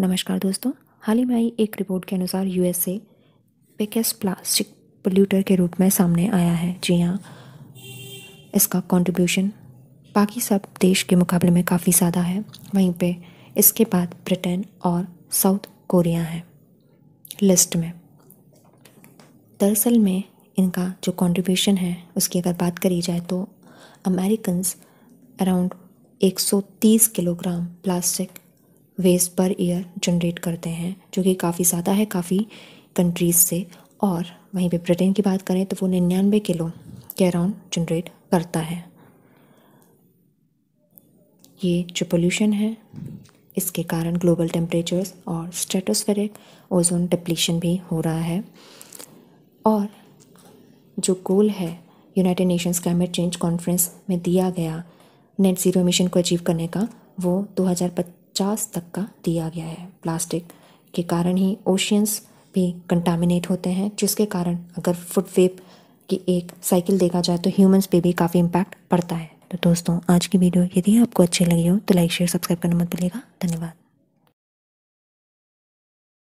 नमस्कार दोस्तों हाल ही में आई एक रिपोर्ट के अनुसार यूएसए बिगेस्ट प्लास्टिक पोल्यूटर के रूप में सामने आया है जी हाँ इसका कंट्रीब्यूशन बाकी सब देश के मुकाबले में काफ़ी ज़्यादा है वहीं पे इसके बाद ब्रिटेन और साउथ कोरिया है लिस्ट में दरअसल में इनका जो कंट्रीब्यूशन है उसकी अगर बात करी जाए तो Americans around 130 kilogram plastic waste per year generate करते हैं जो कि काफ़ी ज़्यादा है काफ़ी कंट्रीज़ से और वहीं पे ब्रिटेन की बात करें तो वो निन्यानवे किलो के अराउंड जनरेट करता है ये जो पोल्यूशन है इसके कारण ग्लोबल टेम्परेचर्स और स्ट्रेटोस्फेरिक ओजोन डिप्लीशन भी हो रहा है और जो गोल है United Nations climate change conference में दिया गया नेट ज़ीरो मिशन को अचीव करने का वो पचास तक का दिया गया है प्लास्टिक के कारण ही ओशियंस भी कंटामिनेट होते हैं जिसके कारण अगर फुट वेप की एक साइकिल देखा जाए तो ह्यूमंस पे भी काफ़ी इम्पैक्ट पड़ता है तो दोस्तों आज की वीडियो यदि आपको अच्छी लगी हो तो लाइक शेयर सब्सक्राइब करना मत भूलिएगा धन्यवाद